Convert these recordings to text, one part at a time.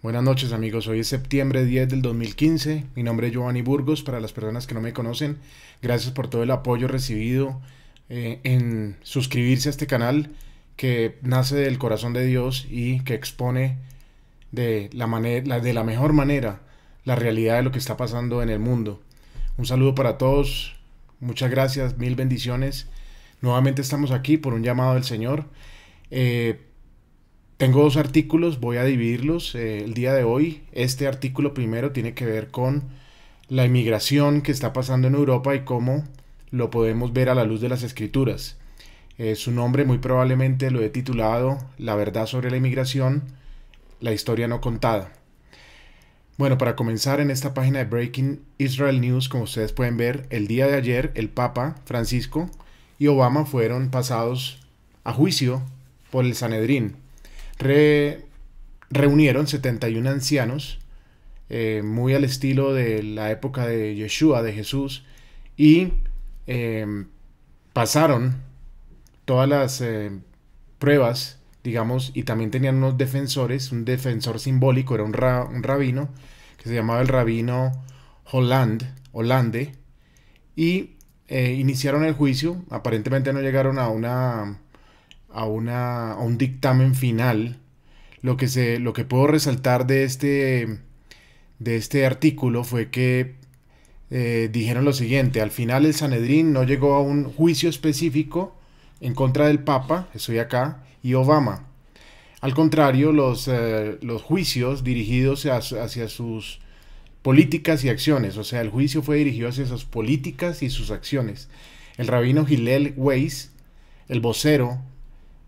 Buenas noches amigos, hoy es septiembre 10 del 2015, mi nombre es Giovanni Burgos, para las personas que no me conocen, gracias por todo el apoyo recibido eh, en suscribirse a este canal que nace del corazón de Dios y que expone de la, manera, de la mejor manera la realidad de lo que está pasando en el mundo. Un saludo para todos, muchas gracias, mil bendiciones. Nuevamente estamos aquí por un llamado del Señor. Eh, tengo dos artículos, voy a dividirlos eh, el día de hoy. Este artículo primero tiene que ver con la inmigración que está pasando en Europa y cómo lo podemos ver a la luz de las escrituras. Eh, su nombre muy probablemente lo he titulado La verdad sobre la inmigración, la historia no contada. Bueno, para comenzar en esta página de Breaking Israel News, como ustedes pueden ver, el día de ayer el Papa Francisco y Obama fueron pasados a juicio por el Sanedrín re, reunieron 71 ancianos, eh, muy al estilo de la época de Yeshua, de Jesús, y em, pasaron todas las eh, pruebas, digamos, y también tenían unos defensores, un defensor simbólico, era un, rabino, que se llamaba el rabino Holland, Hollande, y eh, iniciaron el juicio, aparentemente no llegaron a una a, una, un dictamen final, lo que, se, lo que puedo resaltar de este, de este artículo fue que eh, dijeron lo siguiente, al final el Sanedrín no llegó a un juicio específico en contra del Papa, estoy acá, y Obama. Al contrario, los, eh, los juicios dirigidos hacia, hacia sus políticas y acciones, o sea, el juicio fue dirigido hacia sus políticas y sus acciones. El rabino Gilel Weiss, el vocero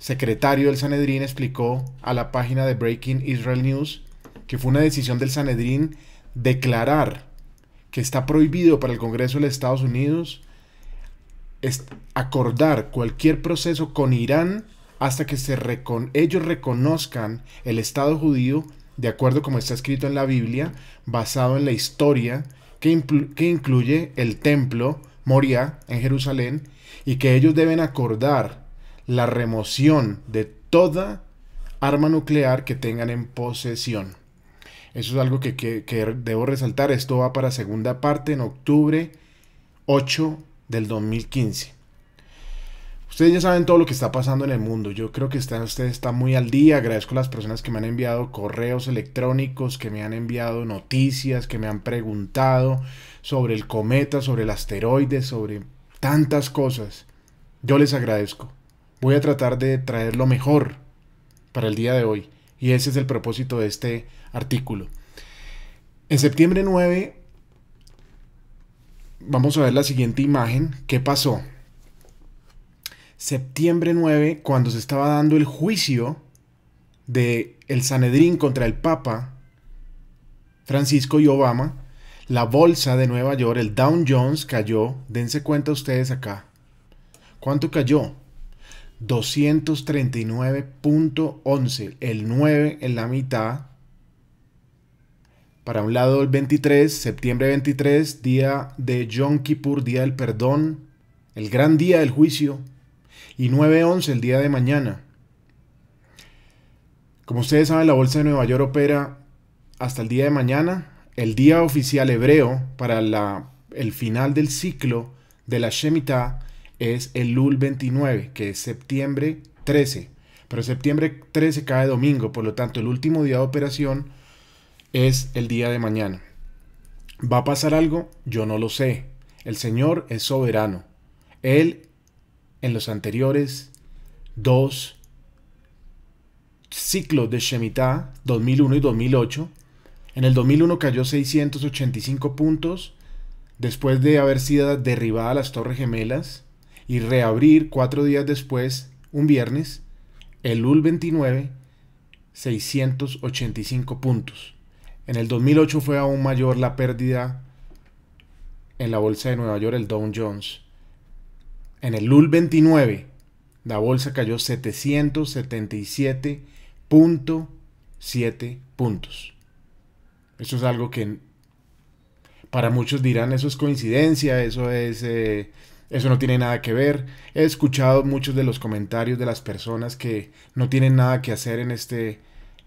secretario del Sanedrín explicó a la página de Breaking Israel News que fue una decisión del Sanedrín declarar que está prohibido para el Congreso de los Estados Unidos acordar cualquier proceso con Irán hasta que ellos reconozcan el Estado judío de acuerdo como está escrito en la Biblia, basado en la historia que, que incluye el templo Moria en Jerusalén y que ellos deben acordar la remoción de toda arma nuclear que tengan en posesión. Eso es algo que, debo resaltar. Esto va para segunda parte en octubre 8 del 2015. Ustedes ya saben todo lo que está pasando en el mundo. Yo creo que ustedes están muy al día. Agradezco a las personas que me han enviado correos electrónicos, que me han enviado noticias, que me han preguntado sobre el cometa, sobre el asteroide, sobre tantas cosas. Yo les agradezco voy a tratar de traer lo mejor para el día de hoy. Y ese es el propósito de este artículo. En septiembre 9 vamos a ver la siguiente imagen. ¿Qué pasó? Septiembre 9, cuando se estaba dando el juicio de el Sanedrín contra el Papa Francisco y Obama, la bolsa de Nueva York, el Dow Jones cayó, dense cuenta ustedes acá. ¿Cuánto cayó? 239.11, el 9 en la mitad. Para un lado el 23, septiembre 23, día de Yom Kippur, día del perdón, el gran día del juicio. Y 9.11, el día de mañana. Como ustedes saben, la Bolsa de Nueva York opera hasta el día de mañana, el día oficial hebreo para la, el final del ciclo de la Shemitah es el LUL 29, que es septiembre 13. Pero septiembre 13 cae domingo, por lo tanto el último día de operación es el día de mañana. ¿Va a pasar algo? Yo no lo sé. El Señor es soberano. Él en los anteriores dos ciclos de Shemitah, 2001 y 2008, en el 2001 cayó 685 puntos después de haber sido derribada las Torres Gemelas y reabrir cuatro días después, un viernes, el UL 29, 685 puntos. En el 2008 fue aún mayor la pérdida en la bolsa de Nueva York, el Dow Jones. En el LUL 29, la bolsa cayó 777.7 puntos. Eso es algo que para muchos dirán, eso es coincidencia, eso es eh, eso no tiene nada que ver. He escuchado muchos de los comentarios de las personas que no tienen nada que hacer en este,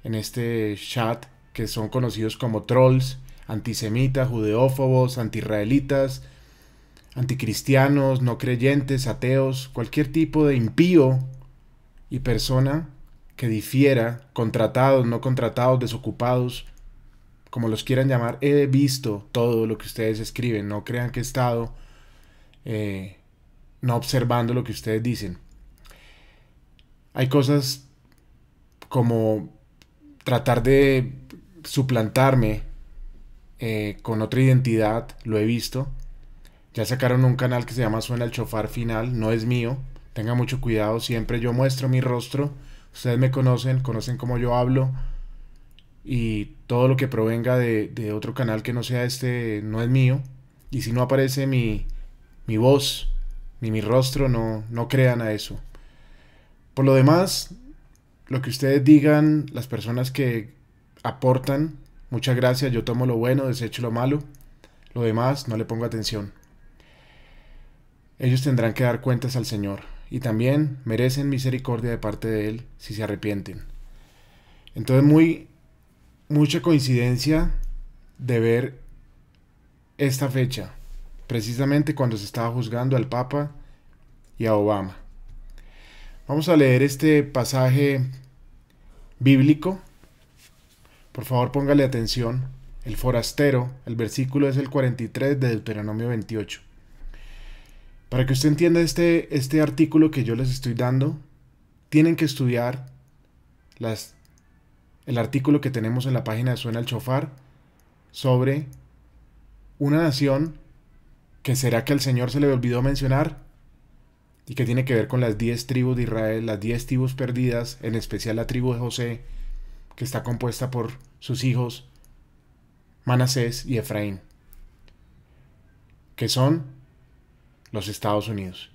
en este chat, que son conocidos como trolls, antisemitas, judeófobos, antiisraelitas, anticristianos, no creyentes, ateos, cualquier tipo de impío y persona que difiera, contratados, no contratados, desocupados, como los quieran llamar, he visto todo lo que ustedes escriben, no crean que he estado eh, no observando lo que ustedes dicen. Hay cosas como tratar de suplantarme eh, con otra identidad, lo he visto. Ya sacaron un canal que se llama Suena el Chofar Final, no es mío. tenga mucho cuidado, siempre yo muestro mi rostro. Ustedes me conocen, conocen cómo yo hablo. Y todo lo que provenga de, de otro canal que no sea este no es mío. Y si no aparece mi, mi voz ni mi rostro no, no crean a eso. Por lo demás, lo que ustedes digan, las personas que aportan, muchas gracias, yo tomo lo bueno, desecho lo malo, lo demás no le pongo atención. Ellos tendrán que dar cuentas al Señor y también merecen misericordia de parte de Él si se arrepienten. Entonces, muy, mucha coincidencia de ver esta fecha, precisamente cuando se estaba juzgando al Papa y a Obama. Vamos a leer este pasaje bíblico. Por favor, póngale atención. El forastero, el versículo es el 43 de Deuteronomio 28. Para que usted entienda este, este artículo que yo les estoy dando, tienen que estudiar las, el artículo que tenemos en la página de Suena el Chofar sobre una nación que será que el Señor se le olvidó mencionar y que tiene que ver con las diez tribus de Israel, las diez tribus perdidas, en especial la tribu de José, que está compuesta por sus hijos Manasés y Efraín, que son los Estados Unidos.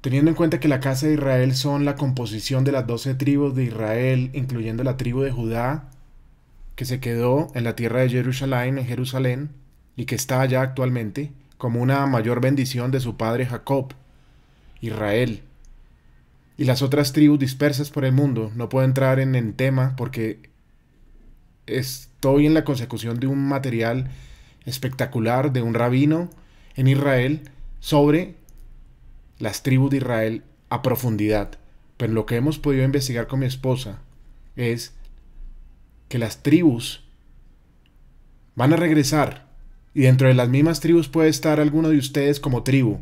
Teniendo en cuenta que la casa de Israel son la composición de las doce tribus de Israel, incluyendo la tribu de Judá, que se quedó en la tierra de Jerusalén, en Jerusalén, y que está allá actualmente como una mayor bendición de su padre Jacob, Israel. Y las otras tribus dispersas por el mundo no puedo entrar en el tema porque estoy en la consecución de un material espectacular de un rabino en Israel sobre las tribus de Israel a profundidad. Pero lo que hemos podido investigar con mi esposa es que las tribus van a regresar y dentro de las mismas tribus puede estar alguno de ustedes como tribu.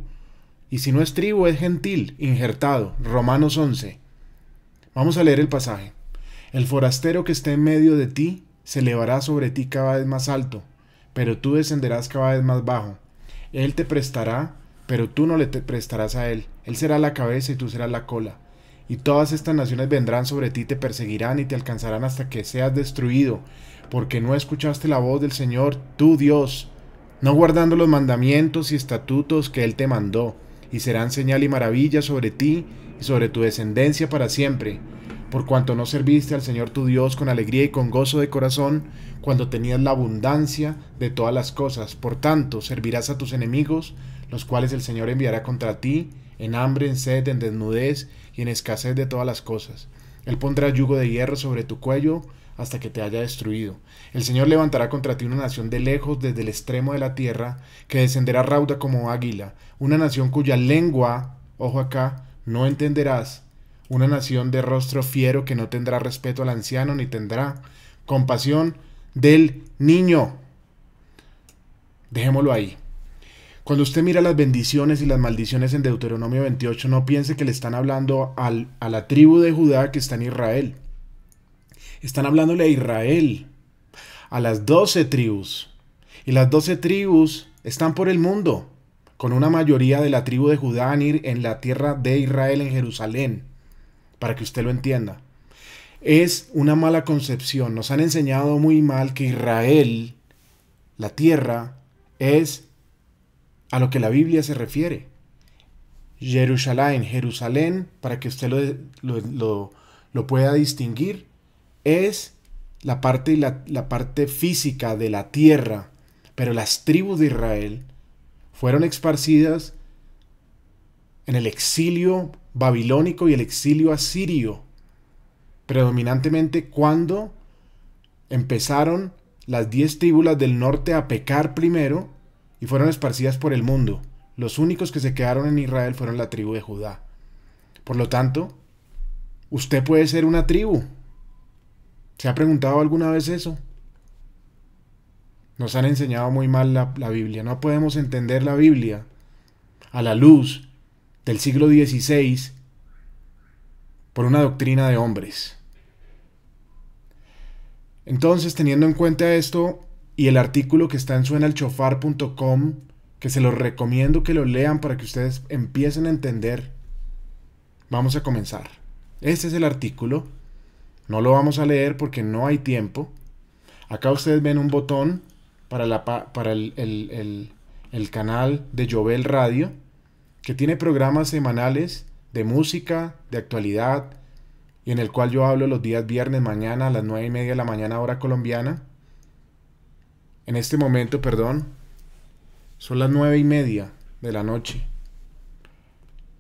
Y si no es tribu, es gentil, injertado. Romanos 11. Vamos a leer el pasaje. El forastero que esté en medio de ti se elevará sobre ti cada vez más alto, pero tú descenderás cada vez más bajo. Él te prestará, pero tú no le prestarás a él. Él será la cabeza y tú serás la cola. Y todas estas naciones vendrán sobre ti, te perseguirán y te alcanzarán hasta que seas destruido, porque no escuchaste la voz del Señor, tu Dios, no guardando los mandamientos y estatutos que Él te mandó, y serán señal y maravilla sobre ti y sobre tu descendencia para siempre, por cuanto no serviste al Señor tu Dios con alegría y con gozo de corazón, cuando tenías la abundancia de todas las cosas. Por tanto, servirás a tus enemigos, los cuales el Señor enviará contra ti, en hambre, en sed, en desnudez y en escasez de todas las cosas. Él pondrá yugo de hierro sobre tu cuello, hasta que te haya destruido. El Señor levantará contra ti una nación de lejos desde el extremo de la tierra, que descenderá rauda como águila, una nación cuya lengua, ojo acá, no entenderás, una nación de rostro fiero que no tendrá respeto al anciano ni tendrá compasión del niño. Dejémoslo ahí. Cuando usted mira las bendiciones y las maldiciones en Deuteronomio 28, no piense que le están hablando al, a la tribu de Judá que está en Israel. Están hablándole a Israel, a las doce tribus. Y las doce tribus están por el mundo, con una mayoría de la tribu de Judá en la tierra de Israel en Jerusalén, para que usted lo entienda. Es una mala concepción. Nos han enseñado muy mal que Israel, la tierra, es a lo que la Biblia se refiere. Jerusalén, Jerusalén, para que usted lo, lo pueda distinguir, es la parte, la, la parte física de la tierra, pero las tribus de Israel fueron esparcidas en el exilio babilónico y el exilio asirio, predominantemente cuando empezaron las diez tribulas del norte a pecar primero y fueron esparcidas por el mundo. Los únicos que se quedaron en Israel fueron la tribu de Judá. Por lo tanto, usted puede ser una tribu, ¿Se ha preguntado alguna vez eso? Nos han enseñado muy mal la, Biblia. No podemos entender la Biblia a la luz del siglo XVI por una doctrina de hombres. Entonces, teniendo en cuenta esto y el artículo que está en suenalchofar.com, que se los recomiendo que lo lean para que ustedes empiecen a entender, vamos a comenzar. Este es el artículo no lo vamos a leer porque no hay tiempo. Acá ustedes ven un botón para, el, canal de Jovel Radio, que tiene programas semanales de música, de actualidad, y en el cual yo hablo los días viernes mañana a las nueve y media de la mañana hora colombiana. En este momento, perdón, son las nueve y media de la noche.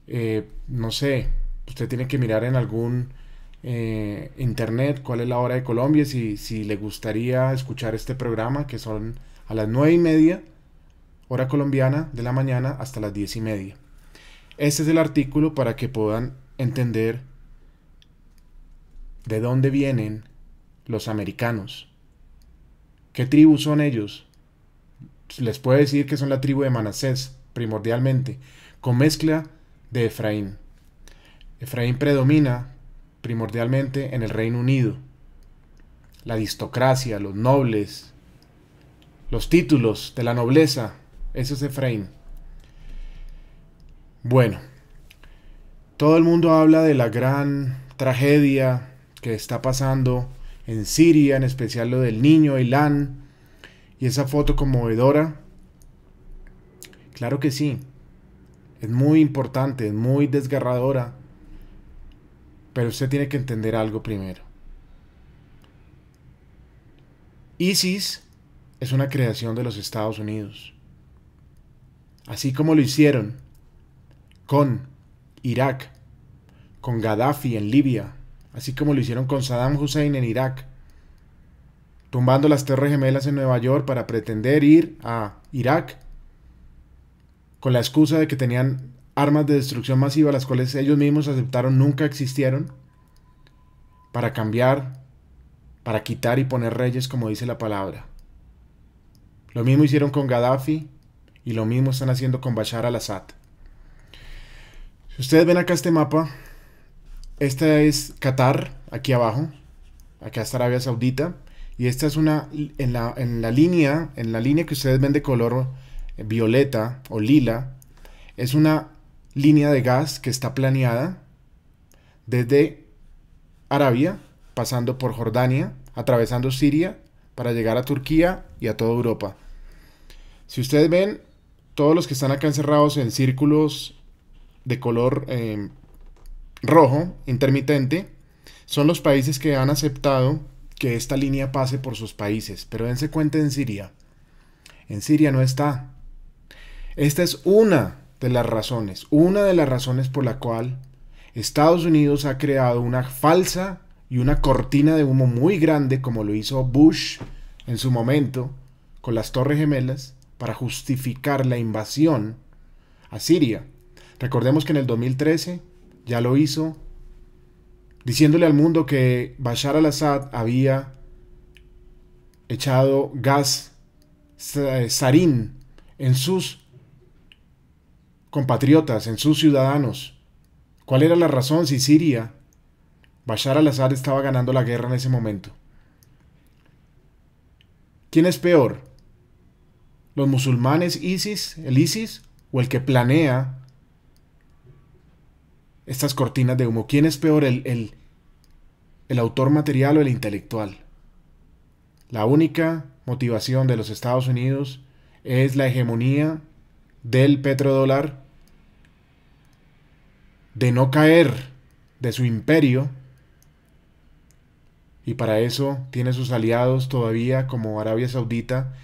Eh, no sé, usted tiene que mirar en algún eh, internet, cuál es la hora de Colombia, si, si le gustaría escuchar este programa, que son a las 9 y media, hora colombiana de la mañana, hasta las diez y media. Este es el artículo para que puedan entender de dónde vienen los americanos. ¿Qué tribu son ellos? Les puedo decir que son la tribu de Manasés, primordialmente, con mezcla de Efraín. Efraín predomina primordialmente en el Reino Unido. La aristocracia, los nobles, los títulos de la nobleza, eso es Efraín. Bueno, todo el mundo habla de la gran tragedia que está pasando en Siria, en especial lo del niño Elán, y esa foto conmovedora. Claro que sí, es muy importante, es muy desgarradora pero usted tiene que entender algo primero. ISIS es una creación de los Estados Unidos. Así como lo hicieron con Irak, con Gaddafi en Libia, así como lo hicieron con Saddam Hussein en Irak, tumbando las Torres Gemelas en Nueva York para pretender ir a Irak con la excusa de que tenían armas de destrucción masiva, las cuales ellos mismos aceptaron nunca existieron, para cambiar, para quitar y poner reyes, como dice la palabra. Lo mismo hicieron con Gaddafi y lo mismo están haciendo con Bashar al-Assad. Si ustedes ven acá este mapa, esta es Qatar, aquí abajo, acá está Arabia Saudita, y esta es una, en la, en la línea, en la línea que ustedes ven de color violeta o lila, es una línea de gas que está planeada desde Arabia, pasando por Jordania, atravesando Siria, para llegar a Turquía y a toda Europa. Si ustedes ven, todos los que están acá encerrados en círculos de color em, rojo, intermitente, son los países que han aceptado que esta línea pase por sus países. Pero dense cuenta en Siria. En Siria no está. Esta es una de las razones, una de las razones por la cual Estados Unidos ha creado una falsa y una cortina de humo muy grande, como lo hizo Bush en su momento, con las Torres Gemelas, para justificar la invasión a Siria. Recordemos que en el 2013 ya lo hizo diciéndole al mundo que Bashar al-Assad había echado gas eh, sarín en sus compatriotas, en sus ciudadanos. ¿Cuál era la razón si Siria, Bashar al-Assad estaba ganando la guerra en ese momento? ¿Quién es peor? ¿Los musulmanes ISIS, el ISIS, o el que planea estas cortinas de humo? ¿Quién es peor, el, el, el autor material o el intelectual? La única motivación de los Estados Unidos es la hegemonía del petrodólar de no caer de su imperio. Y para eso tiene sus aliados todavía como Arabia Saudita.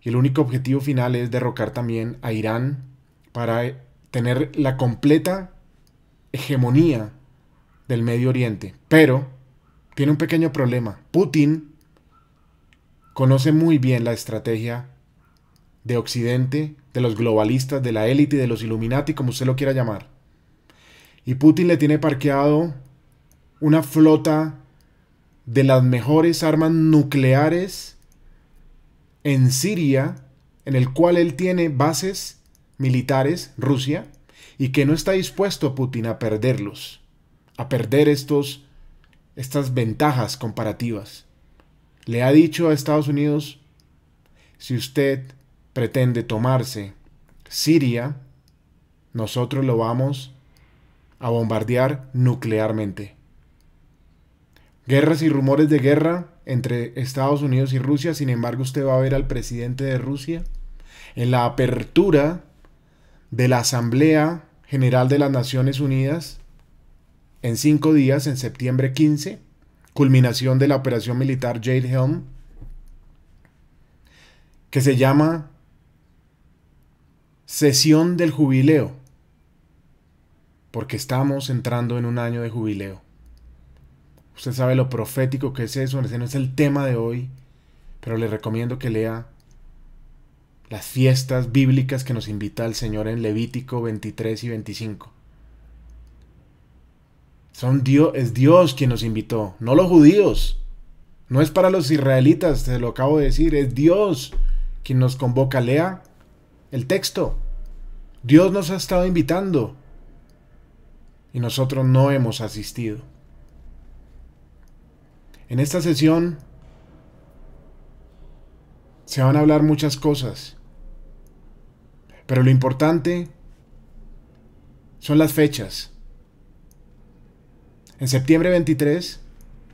Y el único objetivo final es derrocar también a Irán para tener la completa hegemonía del Medio Oriente. Pero tiene un pequeño problema. Putin conoce muy bien la estrategia de Occidente, de los globalistas, de la élite, de los Illuminati, como usted lo quiera llamar. Y Putin le tiene parqueado una flota de las mejores armas nucleares en Siria, en el cual él tiene bases militares, Rusia, y que no está dispuesto Putin a perderlos, a perder estos, estas ventajas comparativas. Le ha dicho a Estados Unidos, si usted pretende tomarse Siria, nosotros lo vamos a bombardear nuclearmente. Guerras y rumores de guerra entre Estados Unidos y Rusia, sin embargo usted va a ver al presidente de Rusia en la apertura de la Asamblea General de las Naciones Unidas en cinco días, en septiembre 15, culminación de la operación militar Jade Helm, que se llama Sesión del Jubileo porque estamos entrando en un año de jubileo. Usted sabe lo profético que es eso, ese no es el tema de hoy, pero le recomiendo que lea las fiestas bíblicas que nos invita el Señor en Levítico 23 y 25. Son Dios, es Dios quien nos invitó, no los judíos. No es para los israelitas, Se lo acabo de decir, es Dios quien nos convoca. Lea el texto. Dios nos ha estado invitando y nosotros no hemos asistido. En esta sesión se van a hablar muchas cosas, pero lo importante son las fechas. En septiembre 23,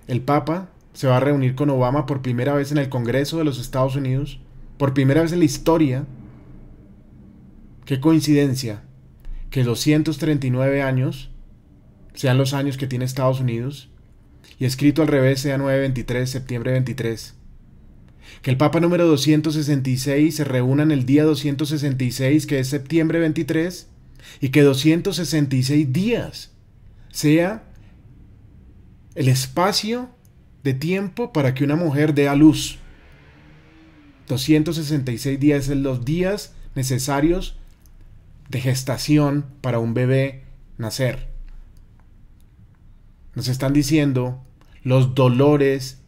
el Papa se va a reunir con Obama por primera vez en el Congreso de los Estados Unidos, por primera vez en la historia. Qué coincidencia que 239 años sean los años que tiene Estados Unidos, y escrito al revés sea 9-23, septiembre 23. Que el Papa número 266 se reúna en el día 266, que es septiembre 23, y que 266 días sea el espacio de tiempo para que una mujer dé a luz. 266 días es los días necesarios de gestación para un bebé nacer. Nos están diciendo, los dolores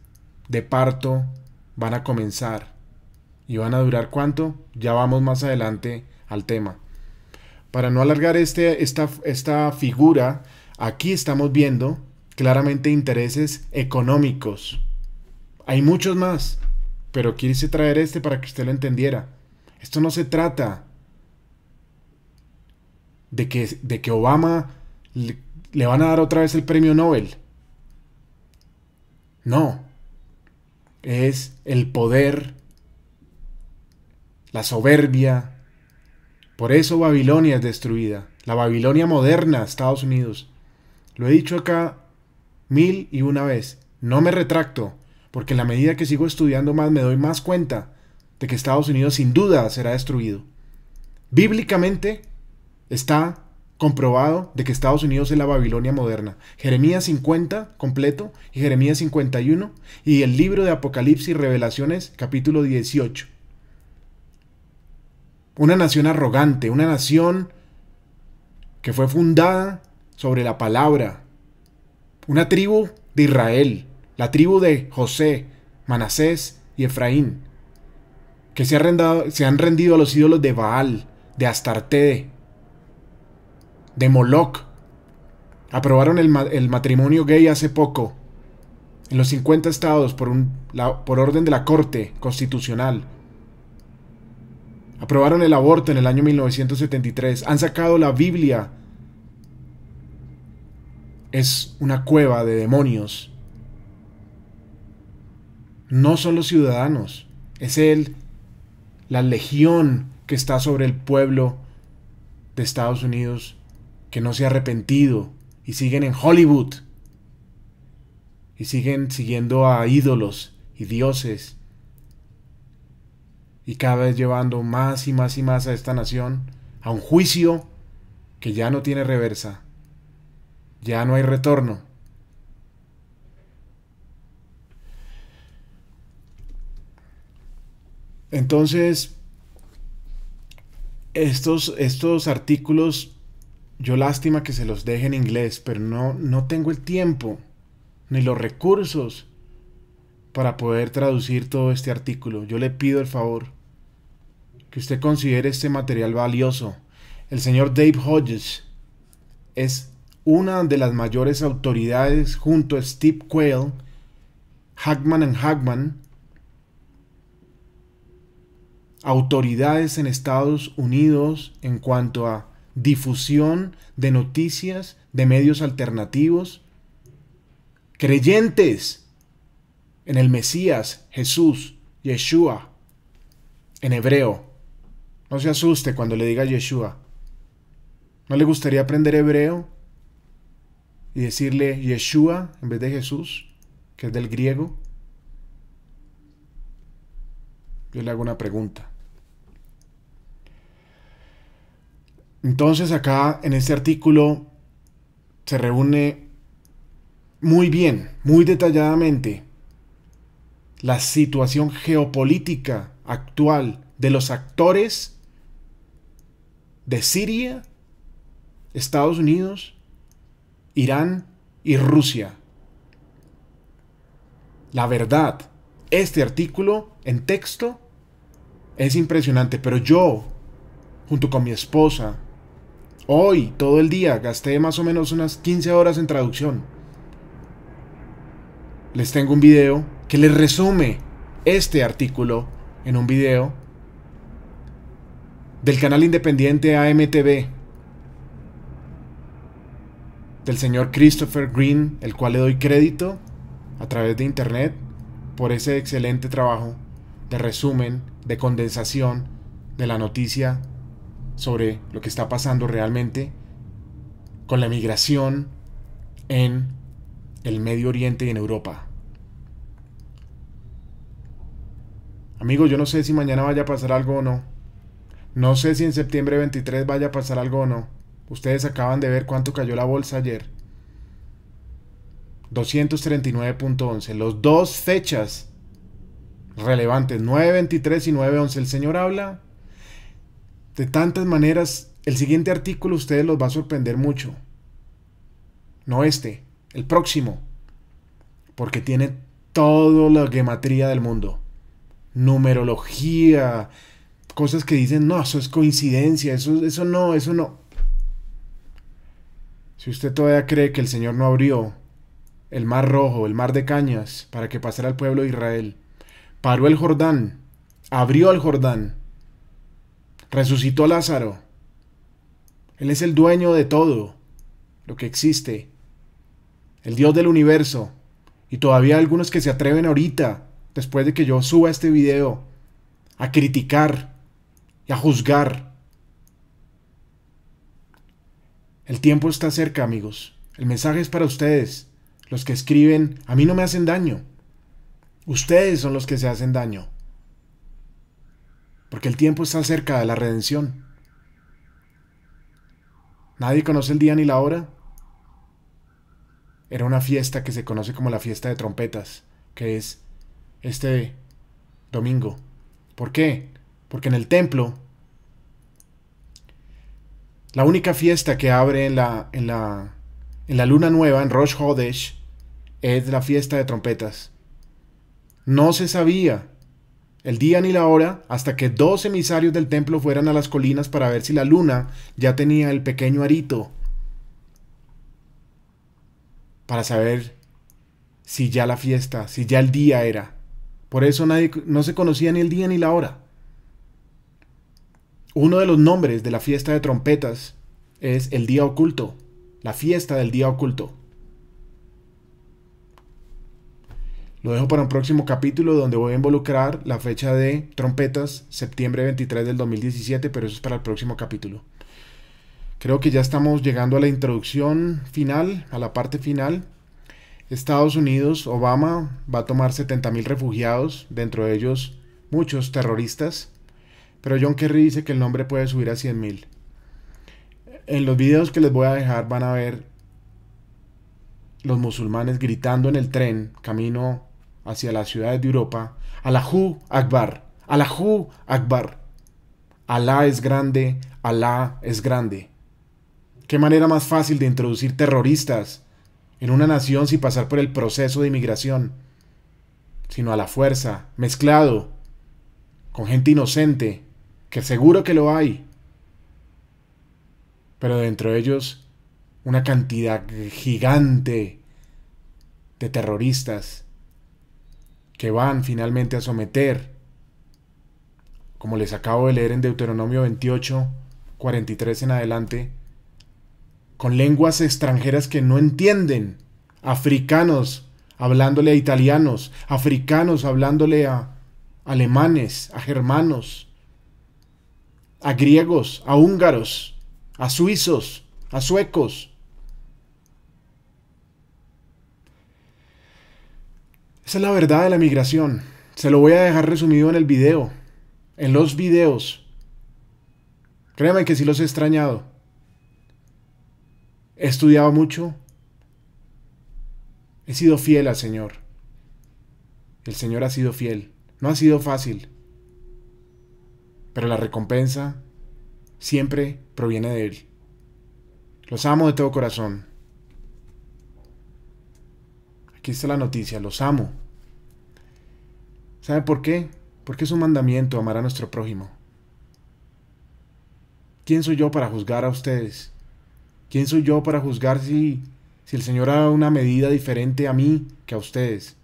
de parto van a comenzar. ¿Y van a durar cuánto? Ya vamos más adelante al tema. Para no alargar este, esta, esta figura, aquí estamos viendo claramente intereses económicos. Hay muchos más, pero quise traer este para que usted lo entendiera. Esto no se trata de que, de que Obama ¿Le van a dar otra vez el premio Nobel? No. Es el poder, la soberbia. Por eso Babilonia es destruida. La Babilonia moderna, Estados Unidos. Lo he dicho acá mil y una vez. No me retracto, porque en la medida que sigo estudiando más me doy más cuenta de que Estados Unidos sin duda será destruido. Bíblicamente está comprobado de que Estados Unidos es la Babilonia moderna. Jeremías 50 completo y Jeremías 51 y el libro de Apocalipsis y Revelaciones capítulo 18. Una nación arrogante, una nación que fue fundada sobre la palabra. Una tribu de Israel, la tribu de José, Manasés y Efraín, que se, se han rendido a los ídolos de Baal, de Astarte de Moloch. Aprobaron el, matrimonio gay hace poco, en los 50 estados, por, un, por orden de la Corte Constitucional. Aprobaron el aborto en el año 1973. Han sacado la Biblia. Es una cueva de demonios. No son los ciudadanos. Es él, la legión que está sobre el pueblo de Estados Unidos que no se ha arrepentido y siguen en Hollywood y siguen siguiendo a ídolos y dioses y cada vez llevando más y más y más a esta nación a un juicio que ya no tiene reversa, ya no hay retorno. Entonces, estos, estos artículos yo lástima que se los deje en inglés, pero no, no tengo el tiempo ni los recursos para poder traducir todo este artículo. Yo le pido el favor que usted considere este material valioso. El señor Dave Hodges es una de las mayores autoridades junto a Steve Quayle, Hackman and Hackman, autoridades en Estados Unidos en cuanto a difusión de noticias, de medios alternativos, creyentes en el Mesías, Jesús, Yeshua, en hebreo. No se asuste cuando le diga Yeshua. ¿No le gustaría aprender hebreo y decirle Yeshua en vez de Jesús, que es del griego? Yo le hago una pregunta. Entonces acá en este artículo se reúne muy bien, muy detalladamente, la situación geopolítica actual de los actores de Siria, Estados Unidos, Irán y Rusia. La verdad, este artículo en texto es impresionante, pero yo, junto con mi esposa, Hoy, todo el día, gasté más o menos unas 15 horas en traducción. Les tengo un video que les resume este artículo en un video del canal independiente AMTV del señor Christopher Green, el cual le doy crédito a través de internet por ese excelente trabajo de resumen, de condensación de la noticia sobre lo que está pasando realmente con la migración en el Medio Oriente y en Europa. Amigo, yo no sé si mañana vaya a pasar algo o no. No sé si en septiembre 23 vaya a pasar algo o no. Ustedes acaban de ver cuánto cayó la bolsa ayer. 239.11. Los dos fechas relevantes, 9.23 y 9.11. El señor habla de tantas maneras, el siguiente artículo a ustedes los va a sorprender mucho. No este, el próximo. Porque tiene toda la gematría del mundo. Numerología, cosas que dicen, no, eso es coincidencia, eso, eso no, eso no. Si usted todavía cree que el Señor no abrió el mar rojo, el mar de cañas, para que pasara al pueblo de Israel, paró el Jordán, abrió el Jordán, Resucitó Lázaro. Él es el dueño de todo lo que existe. El Dios del universo. Y todavía algunos que se atreven ahorita, después de que yo suba este video, a criticar y a juzgar. El tiempo está cerca, amigos. El mensaje es para ustedes, los que escriben, a mí no me hacen daño. Ustedes son los que se hacen daño porque el tiempo está cerca de la redención. Nadie conoce el día ni la hora. Era una fiesta que se conoce como la fiesta de trompetas, que es este domingo. ¿Por qué? Porque en el templo, la única fiesta que abre en la, en la, en la luna nueva, en Rosh Hodesh, es la fiesta de trompetas. No se sabía el día ni la hora, hasta que dos emisarios del templo fueran a las colinas para ver si la luna ya tenía el pequeño arito, para saber si ya la fiesta, si ya el día era. Por eso nadie, no se conocía ni el día ni la hora. Uno de los nombres de la fiesta de trompetas es el día oculto, la fiesta del día oculto. Lo dejo para un próximo capítulo donde voy a involucrar la fecha de trompetas, septiembre 23 del 2017, pero eso es para el próximo capítulo. Creo que ya estamos llegando a la introducción final, a la parte final. Estados Unidos, Obama va a tomar 70.000 refugiados, dentro de ellos muchos terroristas, pero John Kerry dice que el nombre puede subir a 100.000. En los videos que les voy a dejar van a ver los musulmanes gritando en el tren camino hacia las ciudades de Europa, Allahu Akbar, Allahu Akbar. Alá es grande, Alá es grande. ¿Qué manera más fácil de introducir terroristas en una nación sin pasar por el proceso de inmigración? Sino a la fuerza, mezclado, con gente inocente, que seguro que lo hay. Pero dentro de ellos, una cantidad gigante de terroristas que van finalmente a someter, como les acabo de leer en Deuteronomio 28, 43 en adelante, con lenguas extranjeras que no entienden, africanos hablándole a italianos, africanos hablándole a alemanes, a germanos, a griegos, a húngaros, a suizos, a suecos, Esa es la verdad de la migración. Se lo voy a dejar resumido en el video, en los videos. Créanme que sí los he extrañado. He estudiado mucho. He sido fiel al Señor. El Señor ha sido fiel. No ha sido fácil. Pero la recompensa siempre proviene de Él. Los amo de todo corazón. Aquí está la noticia, los amo. ¿Sabe por qué? Porque es un mandamiento amar a nuestro prójimo. ¿Quién soy yo para juzgar a ustedes? ¿Quién soy yo para juzgar si, si el Señor ha una medida diferente a mí que a ustedes?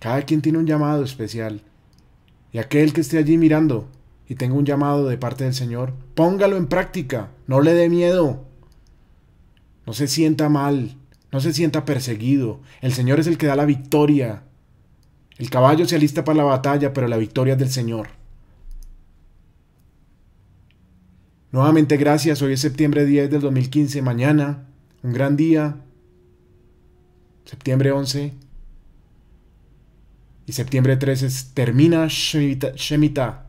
Cada quien tiene un llamado especial. Y aquel que esté allí mirando y tenga un llamado de parte del Señor, póngalo en práctica, no le dé miedo, no se sienta mal, no se sienta perseguido. El Señor es el que da la victoria. El caballo se alista para la batalla, pero la victoria es del Señor. Nuevamente gracias, hoy es septiembre 10 del 2015, mañana, un gran día, septiembre 11 y septiembre 13 termina Shemitah.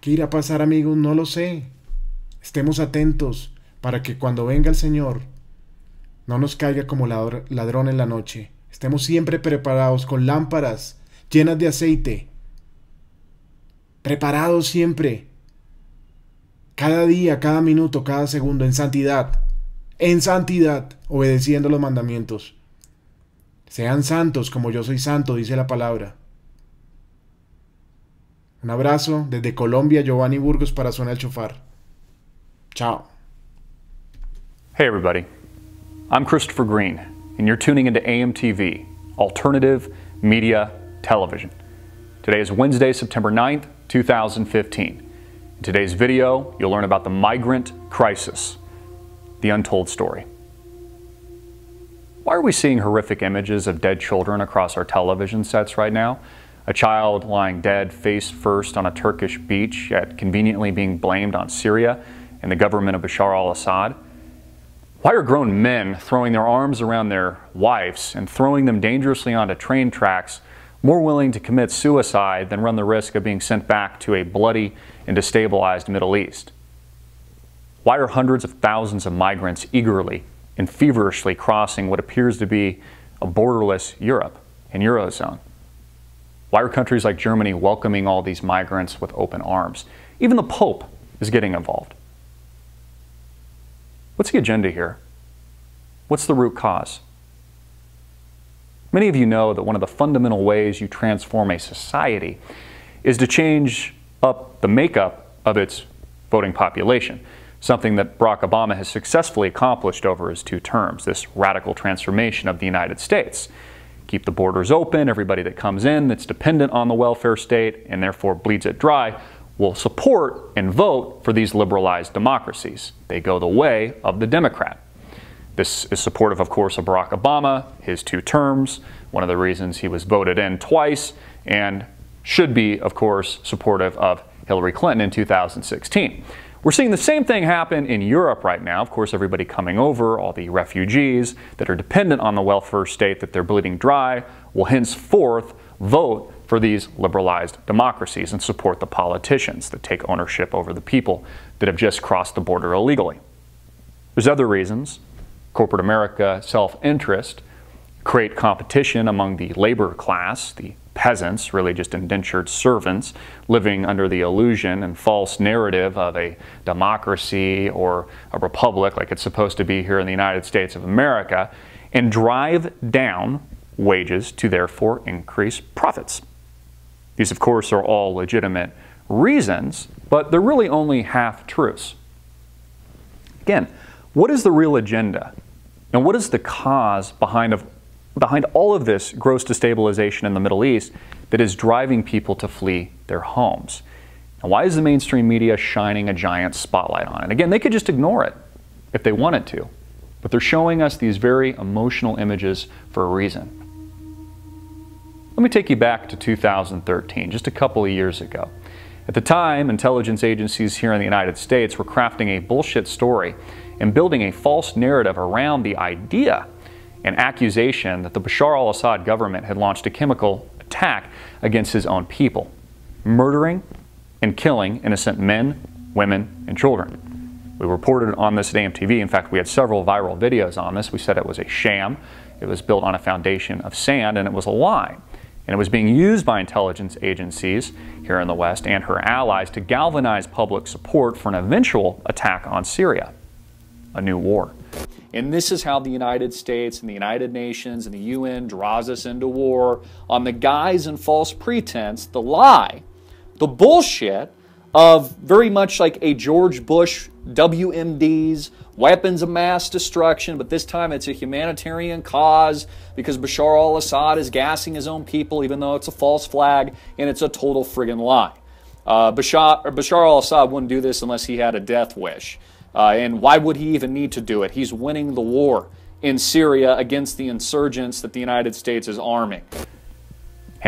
¿Qué irá a pasar amigos? No lo sé. Estemos atentos para que cuando venga el Señor no nos caiga como ladrón en la noche. Estemos siempre preparados con lámparas llenas de aceite. Preparados siempre. Cada día, cada minuto, cada segundo, en santidad. En santidad, obedeciendo los mandamientos. Sean santos como yo soy santo, dice la palabra. Un abrazo desde Colombia, Giovanni Burgos para Zona El Chofar. Chao. Hey, everybody. I'm Christopher Green, and you're tuning into AMTV, Alternative Media Television. Today is Wednesday, September 9th, 2015. In today's video, you'll learn about the migrant crisis, the untold story. Why are we seeing horrific images of dead children across our television sets right now? A child lying dead face first on a Turkish beach, yet conveniently being blamed on Syria and the government of Bashar al-Assad. Why are grown men throwing their arms around their wives and throwing them dangerously onto train tracks more willing to commit suicide than run the risk of being sent back to a bloody and destabilized Middle East? Why are hundreds of thousands of migrants eagerly and feverishly crossing what appears to be a borderless Europe and Eurozone? Why are countries like Germany welcoming all these migrants with open arms? Even the Pope is getting involved. What's the agenda here? What's the root cause? Many of you know that one of the fundamental ways you transform a society is to change up the makeup of its voting population, something that Barack Obama has successfully accomplished over his two terms, this radical transformation of the United States. Keep the borders open, everybody that comes in that's dependent on the welfare state and therefore bleeds it dry will support and vote for these liberalized democracies. They go the way of the Democrat. This is supportive, of course, of Barack Obama, his two terms, one of the reasons he was voted in twice, and should be, of course, supportive of Hillary Clinton in 2016. We're seeing the same thing happen in Europe right now. Of course, everybody coming over, all the refugees that are dependent on the welfare state that they're bleeding dry, will henceforth vote for these liberalized democracies and support the politicians that take ownership over the people that have just crossed the border illegally. There's other reasons. Corporate America, self interest, create competition among the labor class, the peasants, really just indentured servants, living under the illusion and false narrative of a democracy or a republic like it's supposed to be here in the United States of America, and drive down wages to therefore increase profits. These, of course, are all legitimate reasons, but they're really only half truths. Again, what is the real agenda? And what is the cause behind, of, behind all of this gross destabilization in the Middle East that is driving people to flee their homes? And why is the mainstream media shining a giant spotlight on it? Again, they could just ignore it if they wanted to, but they're showing us these very emotional images for a reason. Let me take you back to 2013, just a couple of years ago. At the time, intelligence agencies here in the United States were crafting a bullshit story and building a false narrative around the idea and accusation that the Bashar al Assad government had launched a chemical attack against his own people, murdering and killing innocent men, women, and children. We reported on this at AMTV. In fact, we had several viral videos on this. We said it was a sham, it was built on a foundation of sand, and it was a lie and it was being used by intelligence agencies here in the West and her allies to galvanize public support for an eventual attack on Syria, a new war. And this is how the United States and the United Nations and the UN draws us into war on the guise and false pretense, the lie, the bullshit of very much like a George Bush WMDs weapons of mass destruction, but this time it's a humanitarian cause because Bashar al Assad is gassing his own people, even though it's a false flag and it's a total friggin' lie. Uh, Bashar, Bashar al Assad wouldn't do this unless he had a death wish. Uh, and why would he even need to do it? He's winning the war in Syria against the insurgents that the United States is arming.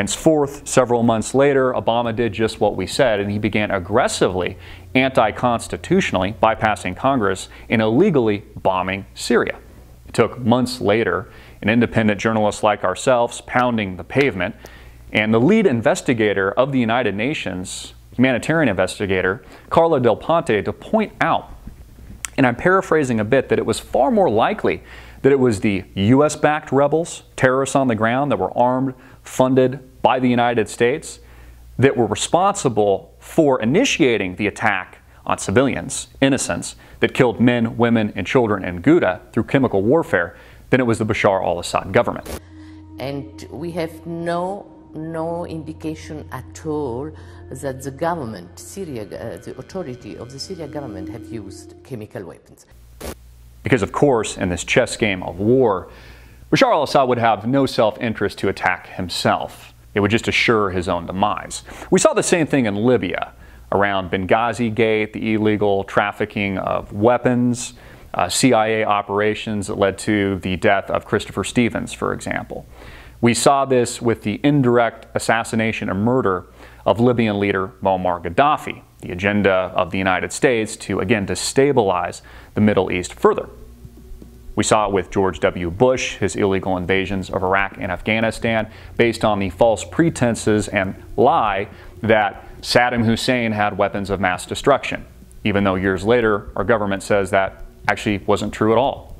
Henceforth, several months later, Obama did just what we said, and he began aggressively, anti constitutionally, bypassing Congress and illegally bombing Syria. It took months later, an independent journalist like ourselves pounding the pavement, and the lead investigator of the United Nations, humanitarian investigator, Carla Del Ponte, to point out, and I'm paraphrasing a bit, that it was far more likely that it was the U.S. backed rebels, terrorists on the ground that were armed, funded, by the United States that were responsible for initiating the attack on civilians, innocents, that killed men, women, and children in Ghouta through chemical warfare than it was the Bashar al Assad government. And we have no, no indication at all that the government, Syria, uh, the authority of the Syria government, have used chemical weapons. Because, of course, in this chess game of war, Bashar al Assad would have no self interest to attack himself. It would just assure his own demise. We saw the same thing in Libya around Benghazi Gate, the illegal trafficking of weapons, uh, CIA operations that led to the death of Christopher Stevens, for example. We saw this with the indirect assassination and murder of Libyan leader Muammar Gaddafi, the agenda of the United States to, again, destabilize the Middle East further. We saw it with George W. Bush, his illegal invasions of Iraq and Afghanistan, based on the false pretenses and lie that Saddam Hussein had weapons of mass destruction, even though years later our government says that actually wasn't true at all.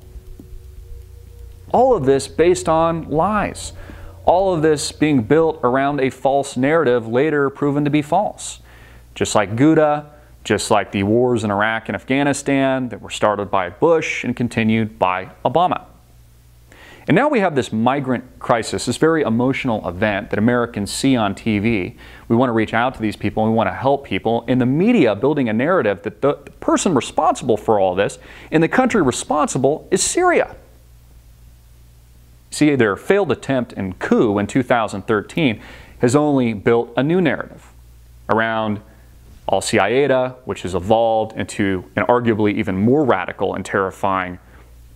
All of this based on lies. All of this being built around a false narrative later proven to be false. Just like Gouda, just like the wars in Iraq and Afghanistan that were started by Bush and continued by Obama. And now we have this migrant crisis, this very emotional event that Americans see on TV. We want to reach out to these people, we want to help people. And the media building a narrative that the, the person responsible for all this and the country responsible is Syria. See, their failed attempt and coup in 2013 has only built a new narrative around Al-Qaeda, which has evolved into an arguably even more radical and terrifying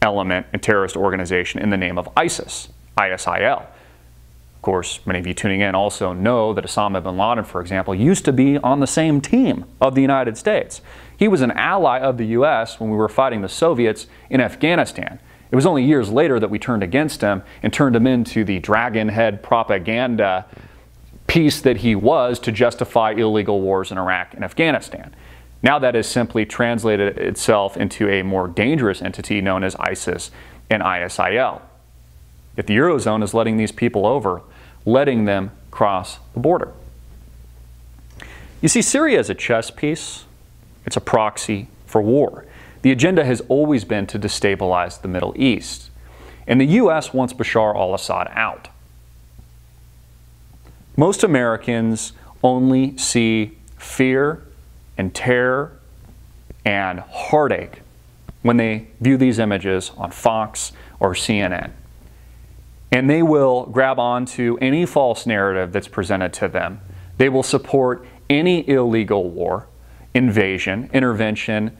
element and terrorist organization in the name of ISIS, ISIL. Of course, many of you tuning in also know that Osama bin Laden, for example, used to be on the same team of the United States. He was an ally of the U.S. when we were fighting the Soviets in Afghanistan. It was only years later that we turned against him and turned him into the dragon head propaganda piece that he was to justify illegal wars in Iraq and Afghanistan. Now that has simply translated itself into a more dangerous entity known as ISIS and ISIL. If the Eurozone is letting these people over, letting them cross the border. You see, Syria is a chess piece, it's a proxy for war. The agenda has always been to destabilize the Middle East. And the U.S. wants Bashar al Assad out. Most Americans only see fear and terror and heartache when they view these images on Fox or CNN. And they will grab onto any false narrative that's presented to them. They will support any illegal war, invasion, intervention,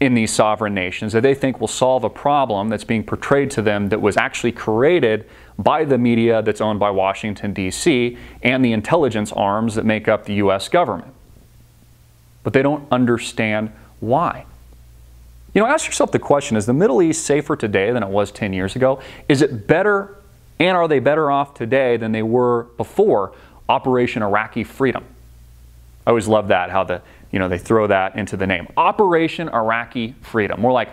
in these sovereign nations that they think will solve a problem that's being portrayed to them that was actually created by the media that's owned by Washington, D.C., and the intelligence arms that make up the U.S. government. But they don't understand why. You know, ask yourself the question is the Middle East safer today than it was 10 years ago? Is it better, and are they better off today than they were before Operation Iraqi Freedom? I always love that, how the you know, they throw that into the name. Operation Iraqi Freedom, more like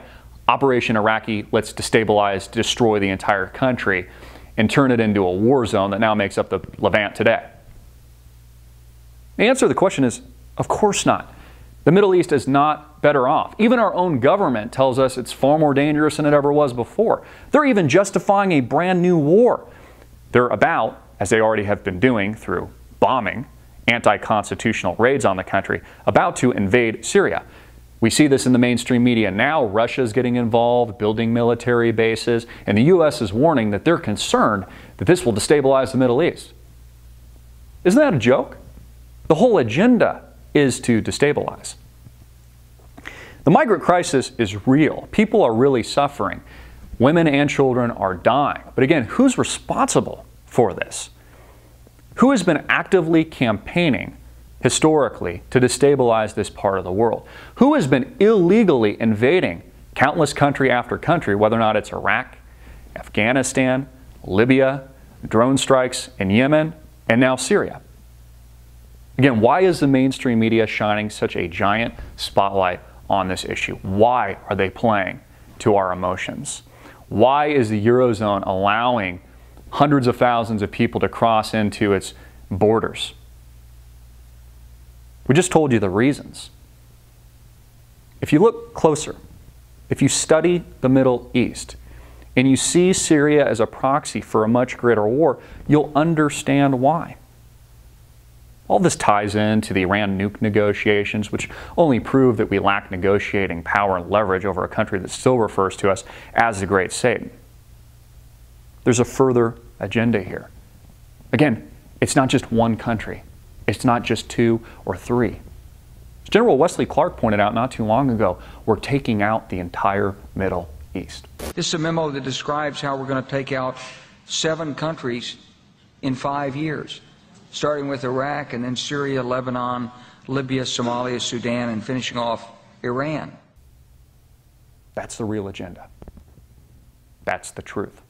Operation Iraqi, let's destabilize, destroy the entire country, and turn it into a war zone that now makes up the Levant today. The answer to the question is, of course not. The Middle East is not better off. Even our own government tells us it's far more dangerous than it ever was before. They're even justifying a brand new war. They're about, as they already have been doing through bombing anti constitutional raids on the country about to invade Syria. We see this in the mainstream media now. Russia's getting involved, building military bases, and the U.S. is warning that they're concerned that this will destabilize the Middle East. Isn't that a joke? The whole agenda is to destabilize. The migrant crisis is real. People are really suffering. Women and children are dying. But again, who's responsible for this? who has been actively campaigning historically to destabilize this part of the world? Who has been illegally invading countless country after country, whether or not it's Iraq, Afghanistan, Libya, drone strikes in Yemen, and now Syria? Again, why is the mainstream media shining such a giant spotlight on this issue? Why are they playing to our emotions? Why is the Eurozone allowing hundreds of thousands of people to cross into its borders. We just told you the reasons. If you look closer, if you study the Middle East, and you see Syria as a proxy for a much greater war, you'll understand why. All this ties into the Iran nuke negotiations, which only prove that we lack negotiating power and leverage over a country that still refers to us as the Great Satan there's a further agenda here. Again, it's not just one country, it's not just two or three. As General Wesley Clark pointed out not too long ago, we're taking out the entire Middle East. This is a memo that describes how we're going to take out seven countries in five years, starting with Iraq and then Syria, Lebanon, Libya, Somalia, Sudan, and finishing off Iran. That's the real agenda. That's the truth.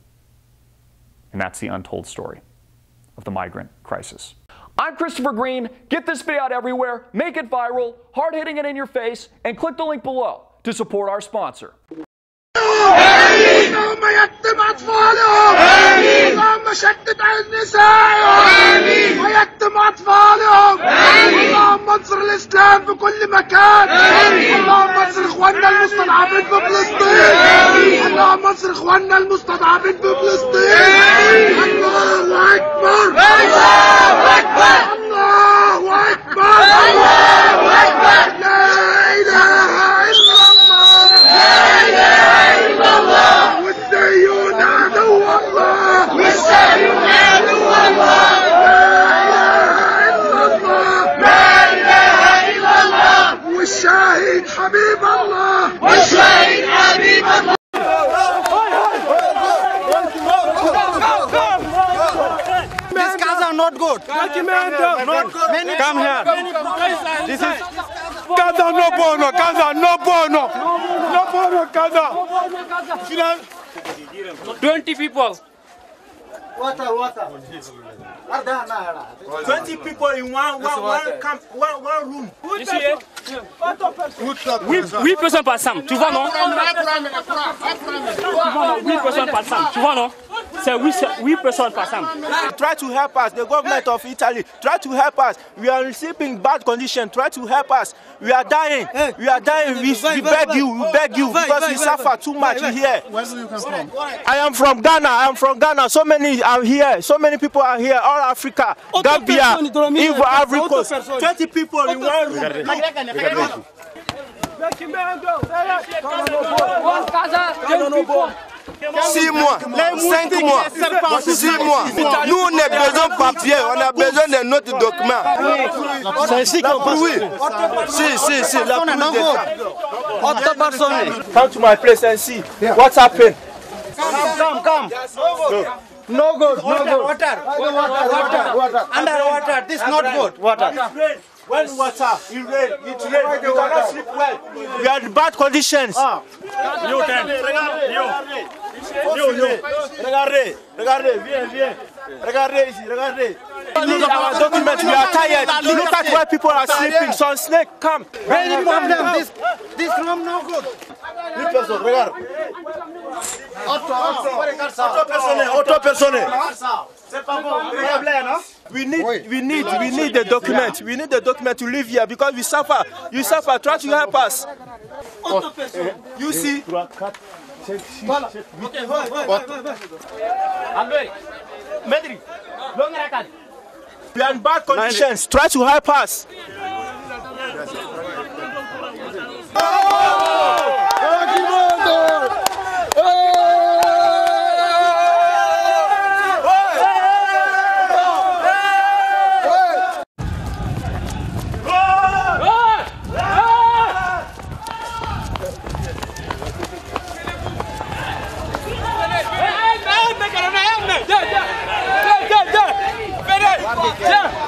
And that's the untold story of the migrant crisis. I'm Christopher Green. Get this video out everywhere, make it viral, hard hitting it in your face, and click the link below to support our sponsor. اللهم يتم اطفالهم امين اللهم شدد على نسائهم امين ويتم اطفالهم امين اللهم انصر الاسلام في كل مكان امين اللهم انصر اخواننا المستضعفين في فلسطين امين اللهم انصر اخواننا المستضعفين في فلسطين امين الله اكبر الله اكبر الله اكبر الله اكبر لا اله حبيب الله والشهيد حبيب الله These cars are not good. Come here. This is Kaza no bono, Kaza no bono, no bono Kaza. Twenty people. Water, water. 20 people in one, one, one, camp, one, one room. Who's see 8, 8 personnes par Sam, tu vois non 8 personnes par Sam, tu vois non C'est 8, 8 personnes par Sam. Try to help us, the government of Italy. Try to help us. We are receiving bad condition. Try to help us. We are dying. Eh. We are dying. We, we beg you, we beg you because we suffer too much here. Where do you come from? I am from Ghana. I am from Ghana. So many are here. So many people are here. All Africa, Gambia, Ivory Coast. 20 people in one room. Six mois, cinq mois, mois. Nous, on a besoin de papier, on a besoin de notre document. C'est qu'on Oui, si, si, si, la Quand tu ainsi, what's happened? Come, come, come. No. No good, no good. Water, water, Underwater, this not good. Water. When water, it rain, it rain, you cannot sleep well. We are in bad conditions. Ah. You, then. You. You, you. Regardez, regardez, viens, viens. Regardez ici, regardez. Look at our documents, we are tired. Look at where people are sleeping, some snake come. Any problem, this, this room no good. Une personne, regarde. Auto-personnel, auto-personnel. C'est pas We need, we need, we need the document. We need the document to live here because we suffer. You suffer, try to help us. Oh. You eh, see? Voilà. Ok, ouais, ouais, ouais, ouais. Medri, long record. We are in bad conditions. Try to help us. Oh! 자!